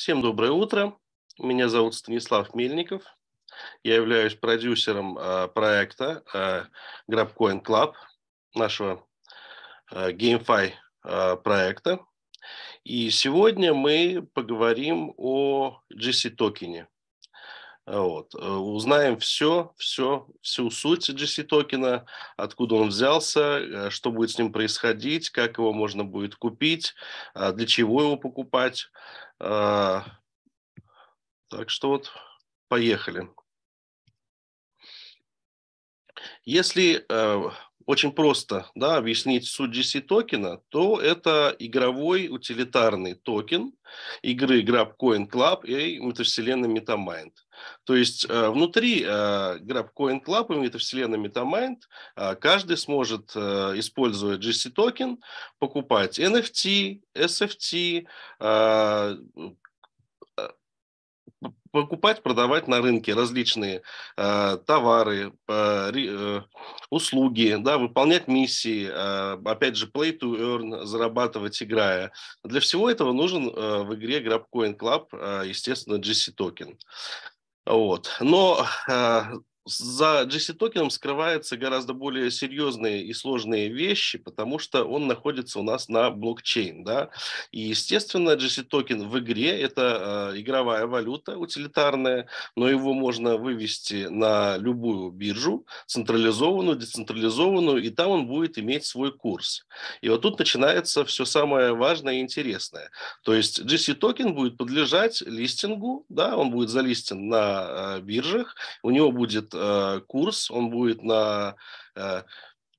Всем доброе утро. Меня зовут Станислав Мельников. Я являюсь продюсером э, проекта э, GrabCoin Club, нашего э, GameFi э, проекта. И сегодня мы поговорим о GC токене. Вот. Э, узнаем все, все, всю суть GC токена, откуда он взялся, э, что будет с ним происходить, как его можно будет купить, а для чего его покупать. А, так что вот, поехали. Если э, очень просто да, объяснить суть GC токена, то это игровой утилитарный токен игры GrabCoin Club и метавселенной MetaMind. То есть э, внутри GrabCoin э, Club и метавселенной MetaMind э, каждый сможет, используя GC токен, покупать NFT, SFT, покупать, продавать на рынке различные э, товары, э, э, услуги, да, выполнять миссии, э, опять же, play to earn, зарабатывать, играя. Для всего этого нужен э, в игре GrabCoin Club, э, естественно, GC токен. Вот. Но а, за GC токеном скрываются гораздо более серьезные и сложные вещи, потому что он находится у нас на блокчейн. Да? И, естественно, GC токен в игре – это э, игровая валюта утилитарная, но его можно вывести на любую биржу, централизованную, децентрализованную, и там он будет иметь свой курс. И вот тут начинается все самое важное и интересное. То есть GC токен будет подлежать листингу, да, он будет залистен на э, биржах, у него будет э, курс, он будет на э,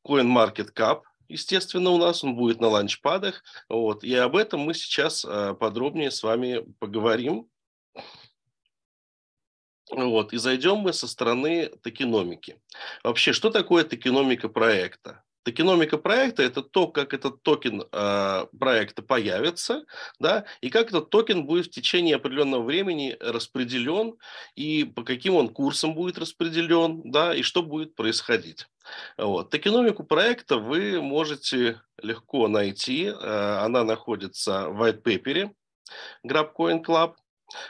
CoinMarketCap, естественно, у нас, он будет на ланчпадах. Вот, и об этом мы сейчас э, подробнее с вами поговорим. Вот, и зайдем мы со стороны токеномики. Вообще, что такое токеномика проекта? Токеномика проекта – это то, как этот токен э, проекта появится, да, и как этот токен будет в течение определенного времени распределен, и по каким он курсам будет распределен, да, и что будет происходить. Вот. Токеномику проекта вы можете легко найти. Э, она находится в white paper GrabCoin Club.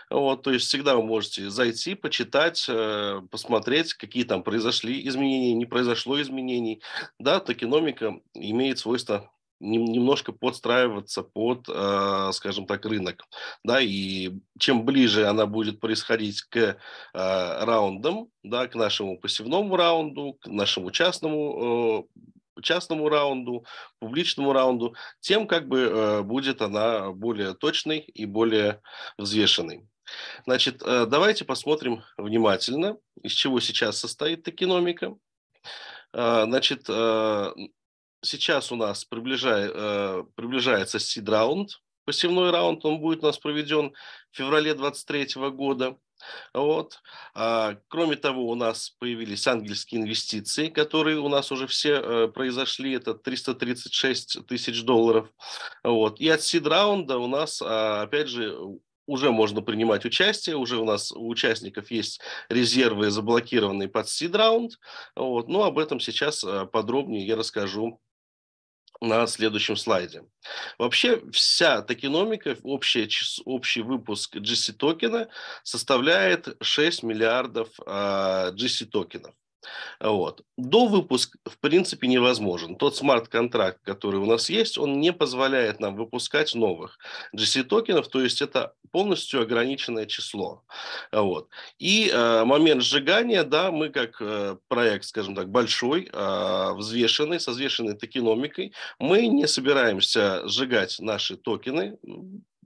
Вот, то есть всегда вы можете зайти, почитать, э, посмотреть, какие там произошли изменения, не произошло изменений. Да, токеномика имеет свойство немножко подстраиваться под, э, скажем так, рынок. Да, и чем ближе она будет происходить к э, раундам, да, к нашему пассивному раунду, к нашему частному частному раунду, публичному раунду, тем как бы э, будет она более точной и более взвешенной. Значит, э, давайте посмотрим внимательно, из чего сейчас состоит экономика. Э, значит, сейчас у нас приближай, приближается сид-раунд. Посевной раунд он будет у нас проведен в феврале 2023 года. Вот. А, кроме того, у нас появились ангельские инвестиции, которые у нас уже все э, произошли. Это 336 тысяч долларов. Вот. И от сид-раунда у нас, а, опять же, уже можно принимать участие, уже у нас у участников есть резервы, заблокированные под сид-раунд. Вот. Но ну, об этом сейчас а, подробнее я расскажу на следующем слайде. Вообще вся токеномика, общая, общий выпуск GC токена составляет 6 миллиардов э, GC токенов. Вот. До выпуск, в принципе, невозможен. Тот смарт-контракт, который у нас есть, он не позволяет нам выпускать новых GC-токенов, то есть это полностью ограниченное число. Вот. И э, момент сжигания, да, мы как э, проект, скажем так, большой, э, взвешенный, со взвешенной токеномикой, мы не собираемся сжигать наши токены,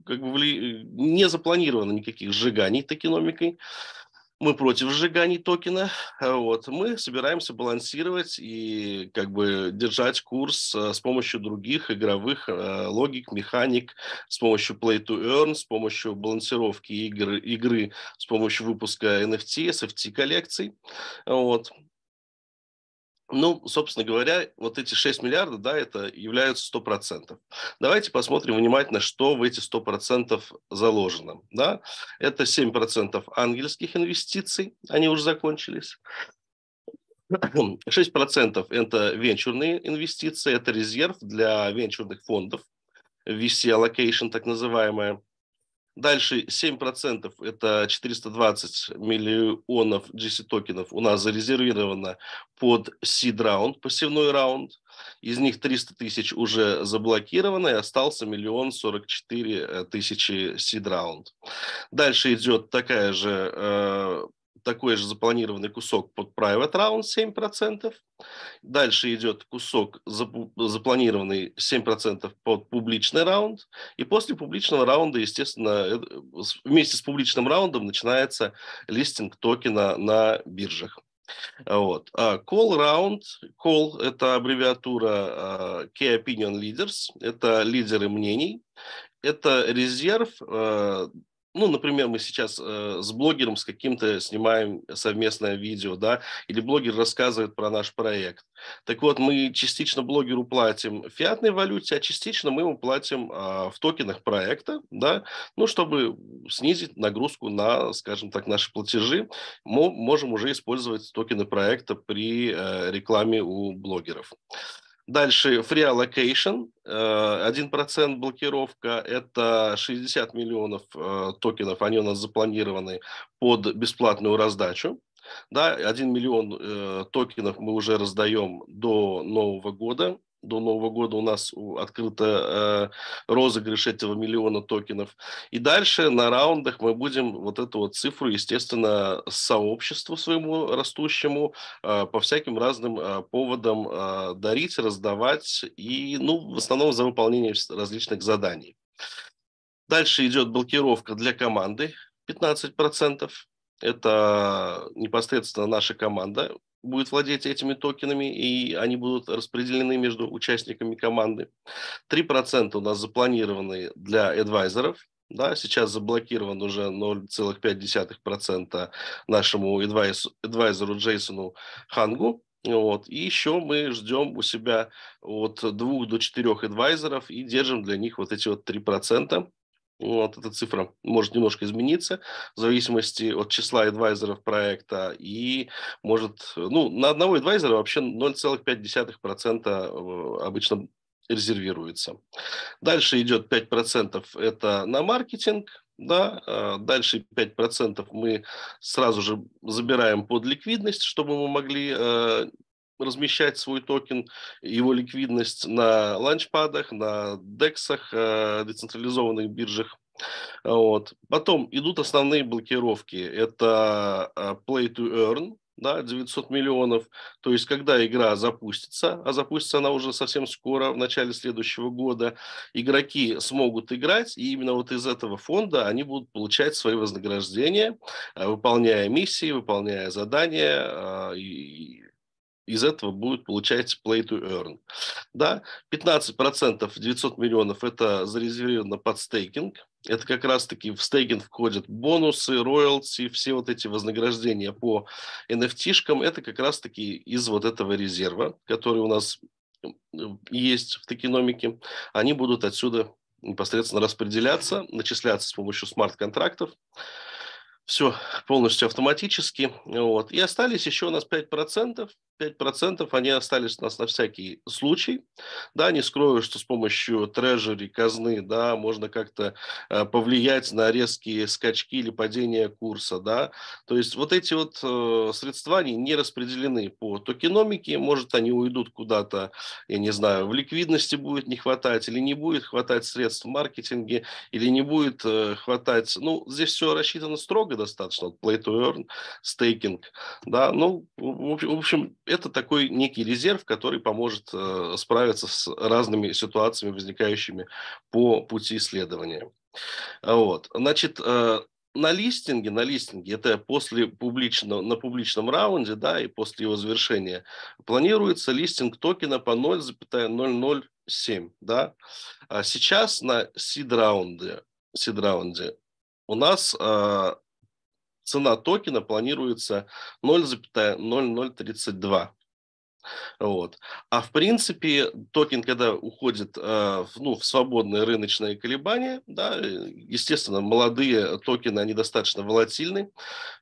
как бы э, не запланировано никаких сжиганий токеномикой мы против сжигания токена, э, вот, мы собираемся балансировать и как бы держать курс э, с помощью других игровых э, логик, механик, с помощью play to earn, с помощью балансировки игр, игры, с помощью выпуска NFT, NFT коллекций, вот. Ну, собственно говоря, вот эти 6 миллиардов, да, это являются 100%. Давайте посмотрим внимательно, что в эти 100% заложено. Да? Это 7% ангельских инвестиций, они уже закончились. 6% это венчурные инвестиции, это резерв для венчурных фондов, VC allocation так называемая. Дальше 7% это 420 миллионов GC токенов у нас зарезервировано под seed раунд, посевной раунд. Из них 300 тысяч уже заблокировано и остался миллион 44 тысячи seed раунд. Дальше идет такая же э, такой же запланированный кусок под private round 7%. Дальше идет кусок запланированный 7% под публичный раунд. И после публичного раунда, естественно, э, вместе с публичным раундом начинается листинг токена на биржах. Вот. А call round. Call – это аббревиатура а, Key Opinion Leaders. Это лидеры мнений. Это резерв а, ну, например, мы сейчас э, с блогером с каким-то снимаем совместное видео, да, или блогер рассказывает про наш проект. Так вот, мы частично блогеру платим в фиатной валюте, а частично мы ему платим э, в токенах проекта, да, ну, чтобы снизить нагрузку на, скажем так, наши платежи. Мы можем уже использовать токены проекта при э, рекламе у блогеров. Э, Дальше free allocation, 1% э, блокировка, это 60 миллионов э, токенов, они у нас запланированы под бесплатную раздачу. Да, 1 миллион э, токенов мы уже раздаем до Нового года до Нового года у нас открыто э, розыгрыш этого миллиона токенов. И дальше на раундах мы будем вот эту вот цифру, естественно, сообществу своему растущему э, по всяким разным э, поводам э, дарить, раздавать и, ну, в основном за выполнение различных заданий. Дальше идет блокировка для команды 15%. Это непосредственно наша команда будет владеть этими токенами, и они будут распределены между участниками команды. 3% у нас запланированы для адвайзеров, да, сейчас заблокирован уже 0,5% нашему адвайз, адвайзеру Джейсону Хангу. Вот. И еще мы ждем у себя от двух до четырех адвайзеров и держим для них вот эти вот 3%. Вот эта цифра может немножко измениться в зависимости от числа адвайзеров проекта и может, ну, на одного адвайзера вообще 0,5% э, обычно резервируется. Дальше идет 5% это на маркетинг, да, а дальше 5% мы сразу же забираем под ликвидность, чтобы мы могли э, размещать свой токен, его ликвидность на ланчпадах, на дексах, э, децентрализованных биржах. Вот. Потом идут основные блокировки. Это э, play to earn, да, 900 миллионов. То есть, когда игра запустится, а запустится она уже совсем скоро, в начале следующего года, игроки смогут играть, и именно вот из этого фонда они будут получать свои вознаграждения, э, выполняя миссии, выполняя задания и, из этого будет, получается, play to earn. Да, 15% 900 миллионов – это зарезервировано под стейкинг. Это как раз-таки в стейкинг входят бонусы, роялти, все вот эти вознаграждения по NFT-шкам. Это как раз-таки из вот этого резерва, который у нас есть в токеномике. Они будут отсюда непосредственно распределяться, начисляться с помощью смарт-контрактов все полностью автоматически. Вот. И остались еще у нас 5%. 5% они остались у нас на всякий случай. Да, не скрою, что с помощью трежери, казны, да, можно как-то э, повлиять на резкие скачки или падение курса, да. То есть вот эти вот э, средства, они не распределены по токеномике, может, они уйдут куда-то, я не знаю, в ликвидности будет не хватать, или не будет хватать средств в маркетинге, или не будет э, хватать, ну, здесь все рассчитано строго достаточно, play to earn, стейкинг, да, ну, в общем, это такой некий резерв, который поможет э, справиться с разными ситуациями, возникающими по пути исследования. Вот. Значит, э, на листинге, на листинге, это после публичного, на публичном раунде, да, и после его завершения, планируется листинг токена по 0,007, да. А сейчас на сид-раунде, сид-раунде у нас э, цена токена планируется 0,0032. Вот. А в принципе, токен, когда уходит э, в, ну, в свободные рыночные колебания, да, э, естественно, молодые токены, они достаточно волатильны.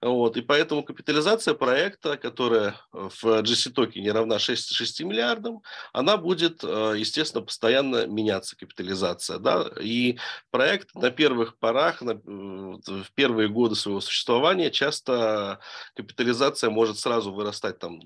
Вот. И поэтому капитализация проекта, которая э, в GC токене равна 6, 6 миллиардам, она будет, э, естественно, постоянно меняться, капитализация. Да? И проект на первых порах, на, э, в первые годы своего существования часто капитализация может сразу вырастать там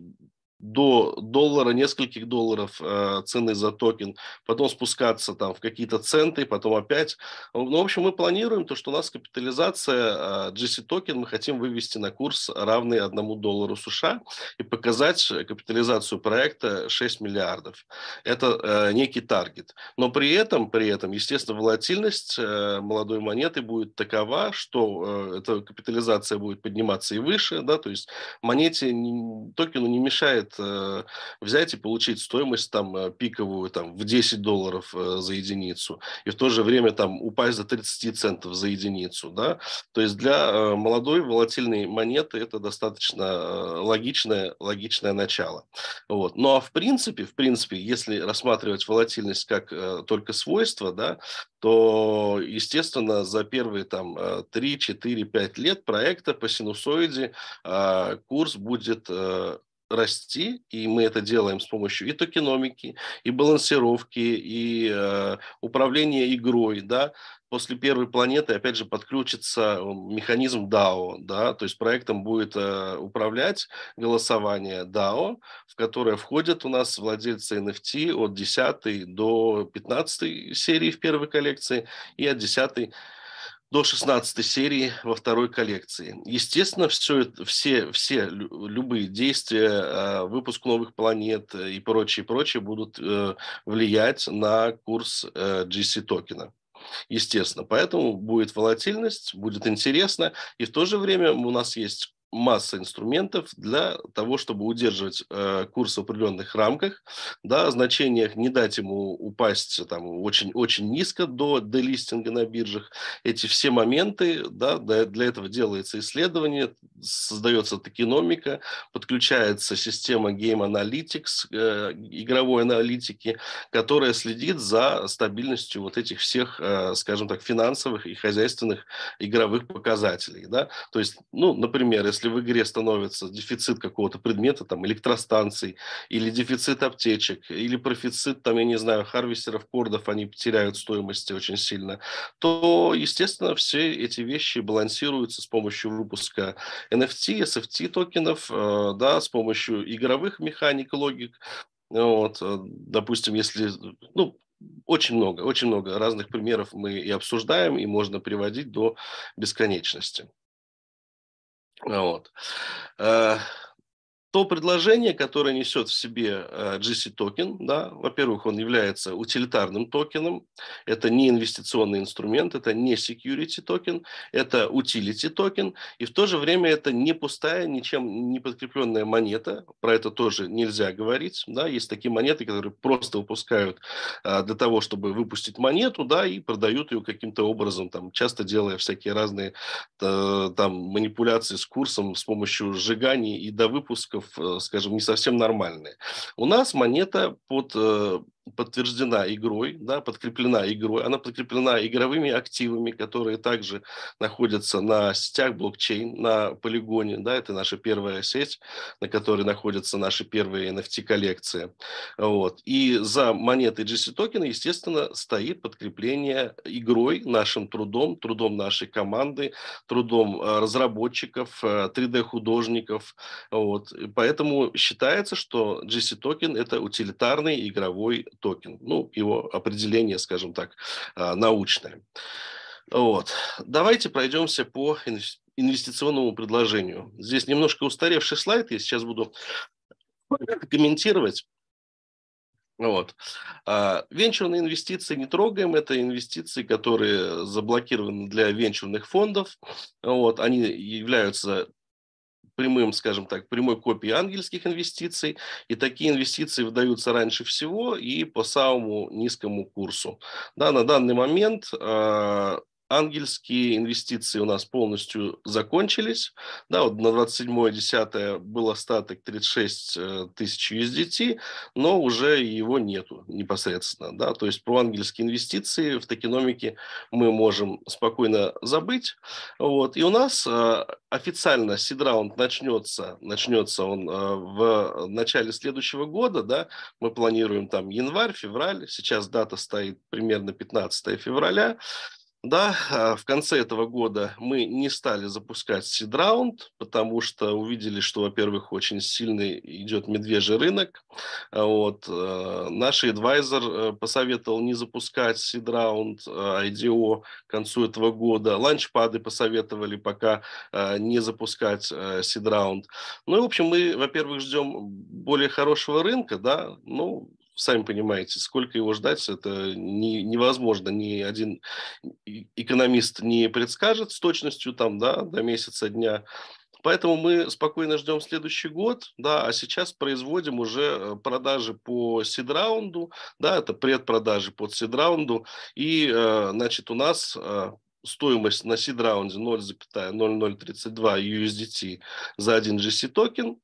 до доллара, нескольких долларов э, цены за токен, потом спускаться там в какие-то центы, потом опять. Э, ну, в общем, мы планируем то, что у нас капитализация э, GC токен мы хотим вывести на курс равный одному доллару США и показать капитализацию проекта 6 миллиардов. Это э, некий таргет. Но при этом, при этом, естественно, волатильность э, молодой монеты будет такова, что э, эта капитализация будет подниматься и выше, да, то есть монете, токену не мешает позволяет э, взять и получить стоимость там э, пиковую там в 10 долларов э, за единицу и в то же время там упасть до 30 центов за единицу, да. То есть для молодой волатильной монеты это достаточно логичное, логичное начало. Вот. Ну а в принципе, в принципе, если рассматривать волатильность как только свойство, да, то, естественно, за первые там 3, 4, 5 лет проекта по синусоиде курс будет расти, и мы это делаем с помощью и токеномики, и балансировки, и э, управления игрой, да, после первой планеты, опять же, подключится э, механизм DAO, да, то есть проектом будет э, управлять голосование DAO, в которое входят у нас владельцы NFT от 10 до 15 серии в первой коллекции и от 10 до 16 серии во второй коллекции. Естественно, все, все, все любые действия, э, выпуск новых планет и прочее, прочее будут э, влиять на курс э, GC токена. Естественно, поэтому будет волатильность, будет интересно, и в то же время у нас есть масса инструментов для того, чтобы удерживать э, курс в определенных рамках, да, значениях не дать ему упасть э, там очень очень низко до делистинга на биржах. Эти все моменты, да, для этого делается исследование, создается токеномика, подключается система Game Analytics, э, игровой аналитики, которая следит за стабильностью вот этих всех, э, скажем так, финансовых и хозяйственных игровых показателей, да. То есть, ну, например, если если в игре становится дефицит какого-то предмета, там, электростанций, или дефицит аптечек, или профицит, там, я не знаю, харвестеров, кордов, они теряют стоимость очень сильно, то, естественно, все эти вещи балансируются с помощью выпуска NFT, SFT токенов, э, да, с помощью игровых механик, логик, вот, э, допустим, если, ну, очень много, очень много разных примеров мы и обсуждаем, и можно приводить до бесконечности. Вот. Э, то предложение, которое несет в себе э, GC токен, да, во-первых, он является утилитарным токеном, это не инвестиционный инструмент, это не security токен, это utility токен, и в то же время это не пустая, ничем не подкрепленная монета, про это тоже нельзя говорить, да, есть такие монеты, которые просто выпускают э, для того, чтобы выпустить монету, да, и продают ее каким-то образом, там, часто делая всякие разные э, там манипуляции с курсом с помощью сжигания и до выпуска Э, скажем, не совсем нормальные. У нас монета под э, подтверждена игрой, да, подкреплена игрой, она подкреплена игровыми активами, которые также находятся на сетях блокчейн, на полигоне, да, это наша первая сеть, на которой находятся наши первые NFT-коллекции, вот, и за монеты GC токена, естественно, стоит подкрепление игрой, нашим трудом, трудом нашей команды, трудом э, разработчиков, 3D-художников, э, вот, поэтому считается, что GC токен это утилитарный игровой токен. Ну, его определение, скажем так, а, научное. Вот. Давайте пройдемся по инвестиционному предложению. Здесь немножко устаревший слайд, я сейчас буду комментировать. Вот. А, венчурные инвестиции не трогаем. Это инвестиции, которые заблокированы для венчурных фондов. Вот. Они являются прямым, скажем так, прямой копией ангельских инвестиций. И такие инвестиции выдаются раньше всего и по самому низкому курсу. Да, на данный момент а, ангельские инвестиции у нас полностью закончились. Да, вот на 27-10 был остаток 36 э, тысяч USDT, но уже его нету непосредственно. Да? То есть про ангельские инвестиции в токеномике мы можем спокойно забыть. Вот. И у нас э, официально сидраунд начнется, начнется он э, в начале следующего года. Да? Мы планируем там январь, февраль. Сейчас дата стоит примерно 15 февраля. Да, а, в конце этого года мы не стали запускать сид-раунд, потому что увидели, что, во-первых, очень сильный идет медвежий рынок. А вот. Э, наш адвайзер э, посоветовал не запускать сид-раунд э, IDO к концу этого года. Ланчпады посоветовали пока не запускать сид-раунд. Ну и, в общем, мы, во-первых, ждем более хорошего рынка, да, ну, сами понимаете, сколько его ждать, это не, невозможно. Ни один экономист не предскажет с точностью там, да, до месяца дня. Поэтому мы спокойно ждем следующий год, да, а сейчас производим уже э, продажи по сид-раунду, да, это предпродажи под сид-раунду, и, э, значит, у нас э, стоимость на сид-раунде 0,0032 USDT за один GC токен,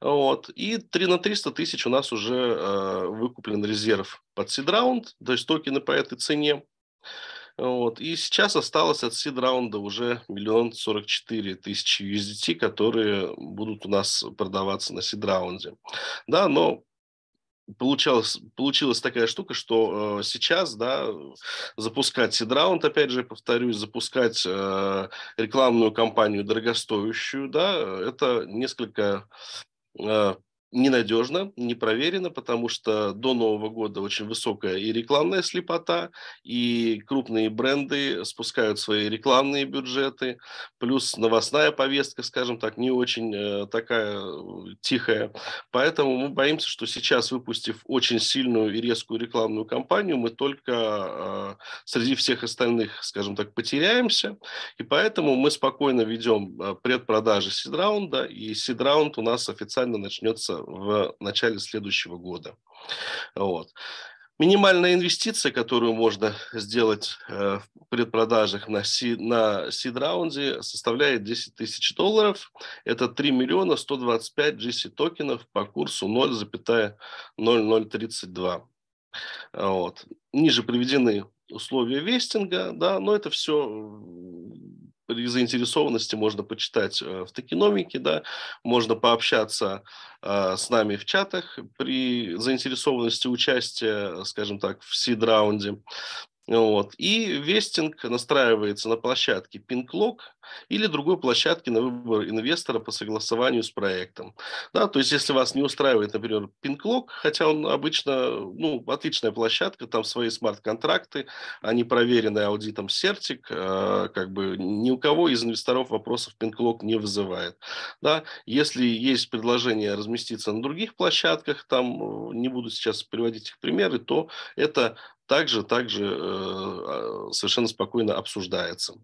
вот. И 3 на 300 тысяч у нас уже э, выкуплен резерв под сид-раунд, то есть токены по этой цене. Вот. И сейчас осталось от сид-раунда уже миллион сорок четыре тысячи USDT, которые будут у нас продаваться на сид-раунде. Да, но Получалось, получилась такая штука, что э, сейчас, да, запускать сидраунд, опять же, повторюсь, запускать э, рекламную кампанию дорогостоящую, да, э, это несколько э, ненадежно, не проверено, потому что до Нового года очень высокая и рекламная слепота, и крупные бренды спускают свои рекламные бюджеты, плюс новостная повестка, скажем так, не очень э, такая э, тихая. Поэтому мы боимся, что сейчас, выпустив очень сильную и резкую рекламную кампанию, мы только э, среди всех остальных, скажем так, потеряемся. И поэтому мы спокойно ведем предпродажи сидраунда и сидраунд у нас официально начнется в начале следующего года. Вот. Минимальная инвестиция, которую можно сделать э, в предпродажах на, си, на сид-раунде, составляет 10 тысяч долларов. Это 3 миллиона 125 GC токенов по курсу 0,0032. Вот. Ниже приведены условия вестинга, да, но это все при заинтересованности можно почитать э, в токеномике, да, можно пообщаться э, с нами в чатах при заинтересованности участия, скажем так, в сид-раунде. Вот. И вестинг настраивается на площадке PingLog или другой площадке на выбор инвестора по согласованию с проектом. Да, то есть, если вас не устраивает, например, PingLog, хотя он обычно ну, отличная площадка, там свои смарт-контракты, они а проверены аудитом Сертик, э, а, как бы ни у кого из инвесторов вопросов PingLog не вызывает. Да, если есть предложение разместиться на других площадках, там э, не буду сейчас приводить их примеры, то это также, также э, а, совершенно спокойно обсуждается.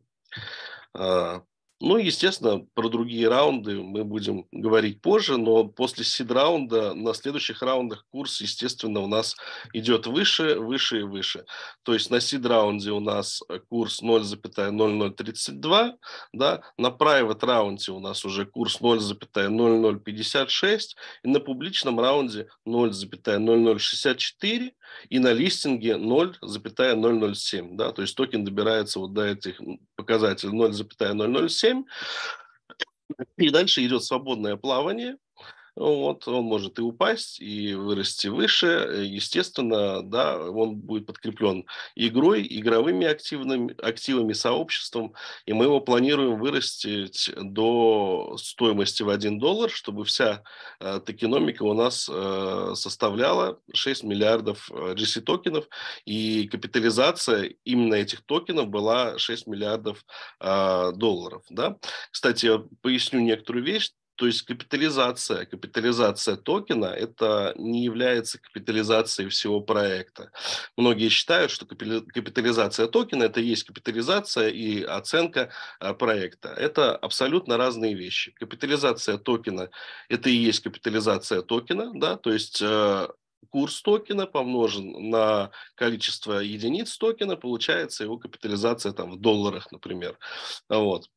А, ну, естественно, про другие раунды мы будем говорить позже, но после сид-раунда на следующих раундах курс, естественно, у нас идет выше, выше и выше. То есть на сид-раунде у нас э, курс 0,0032, да, на private раунде у нас уже курс 0,0056, и на публичном раунде 0,0064, и на листинге 0,007, да, то есть токен добирается вот до этих показатель 0,007. И дальше идет свободное плавание, вот, он может и упасть, и вырасти выше. Э, естественно, да, он будет подкреплен игрой, игровыми активными, активами, сообществом, и мы его планируем вырастить до стоимости в 1 доллар, чтобы вся э, токеномика у нас э, составляла 6 миллиардов э, GC токенов, и капитализация именно этих токенов была 6 миллиардов э, долларов. Да? Кстати, я поясню некоторую вещь то есть капитализация, капитализация токена – это не является капитализацией всего проекта. Многие считают, что капитализация токена – это и есть капитализация и оценка а, проекта. Это абсолютно разные вещи. Капитализация токена – это и есть капитализация токена, да, то есть э, курс токена помножен на количество единиц токена, получается его капитализация там в долларах, например. Вот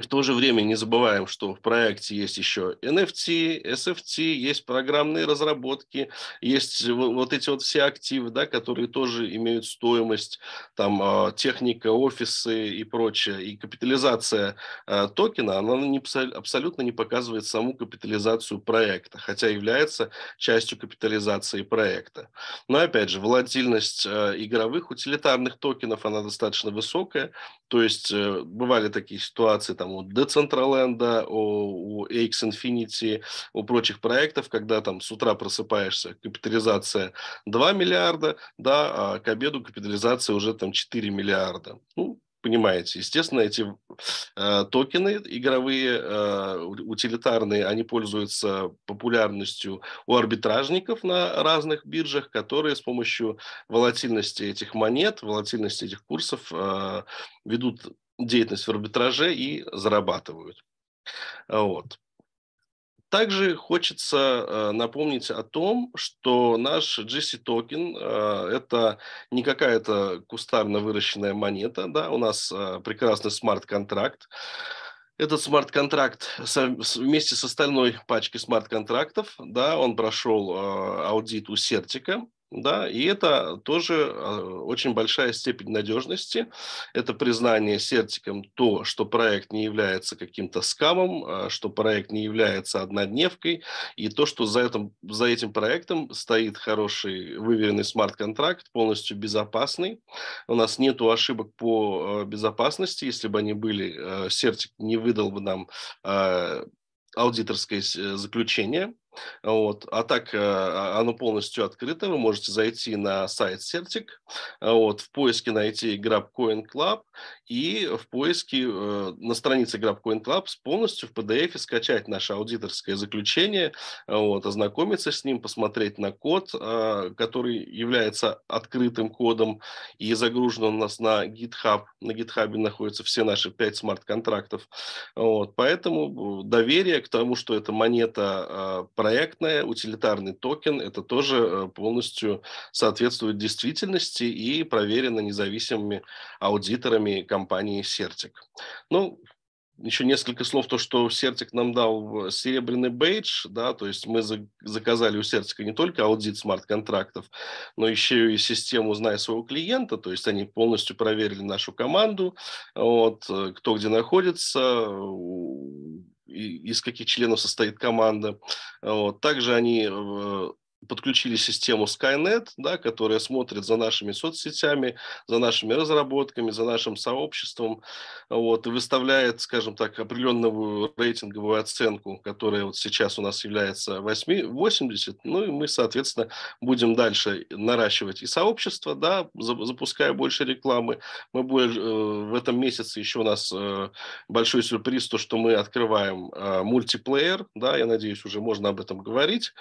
в то же время не забываем, что в проекте есть еще NFT, SFT, есть программные разработки, есть вот эти вот все активы, да, которые тоже имеют стоимость, там а, техника, офисы и прочее. И капитализация а, токена, она не, абсолютно не показывает саму капитализацию проекта, хотя является частью капитализации проекта. Но опять же, волатильность а, игровых утилитарных токенов, она достаточно высокая, то есть э, бывали такие ситуации, там у Decentraland, у, у X Infinity, у прочих проектов, когда там с утра просыпаешься, капитализация 2 миллиарда, да, а к обеду капитализация уже там 4 миллиарда. Ну, понимаете. Естественно, эти э, токены игровые, э, утилитарные, они пользуются популярностью у арбитражников на разных биржах, которые с помощью волатильности этих монет, волатильности этих курсов э, ведут деятельность в арбитраже и зарабатывают. Вот. Также хочется э, напомнить о том, что наш GC токен э, это не какая-то кустарно выращенная монета, да, у нас э, прекрасный смарт-контракт. Этот смарт-контракт вместе с остальной пачкой смарт-контрактов, да, он прошел аудит у Сертика, да, и это тоже э, очень большая степень надежности. Это признание сертиком то, что проект не является каким-то скамом, а что проект не является однодневкой, и то, что за этим, за этим проектом стоит хороший выверенный смарт-контракт, полностью безопасный. У нас нет ошибок по э, безопасности. Если бы они были, э, сертик не выдал бы нам аудиторское заключение, вот. А так э, а, оно полностью открыто. Вы можете зайти на сайт Certic, вот, в поиске найти GrabCoin Club и в поиске э, на странице GrabCoin Club полностью в PDF скачать наше аудиторское заключение, вот, ознакомиться с ним, посмотреть на код, э, который является открытым кодом и загружен у нас на GitHub. На GitHub находятся все наши 5 смарт-контрактов. Вот, поэтому доверие к тому, что эта монета проектная утилитарный токен, это тоже э, полностью соответствует действительности и проверено независимыми аудиторами компании Сертик. Ну, еще несколько слов, то, что Сертик нам дал серебряный бейдж, да, то есть мы за, заказали у Сертика не только аудит смарт-контрактов, но еще и систему «Знай своего клиента», то есть они полностью проверили нашу команду, вот, э, кто где находится, из каких членов состоит команда. Вот. Также они э, подключили систему Skynet, да, которая смотрит за нашими соцсетями, за нашими разработками, за нашим сообществом, вот, и выставляет, скажем так, определенную рейтинговую оценку, которая вот сейчас у нас является 8, 80, ну и мы, соответственно, будем дальше наращивать и сообщество, да, запуская больше рекламы. Мы больше, э, в этом месяце еще у нас э, большой сюрприз, то, что мы открываем э, мультиплеер, да, я надеюсь, уже можно об этом говорить,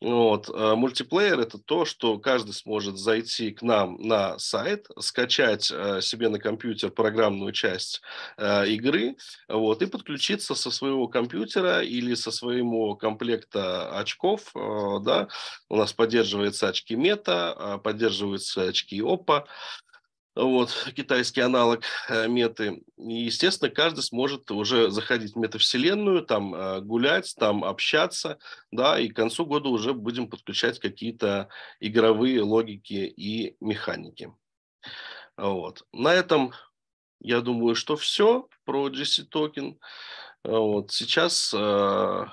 вот, а, мультиплеер это то, что каждый сможет зайти к нам на сайт, скачать а, себе на компьютер программную часть а, игры вот, и подключиться со своего компьютера или со своего комплекта очков. Да? У нас поддерживаются очки мета, поддерживаются очки опа вот, китайский аналог э, меты. естественно, каждый сможет уже заходить в метавселенную, там э, гулять, там общаться, да, и к концу года уже будем подключать какие-то игровые логики и механики. Вот. На этом, я думаю, что все про GC токен. Вот. Сейчас э,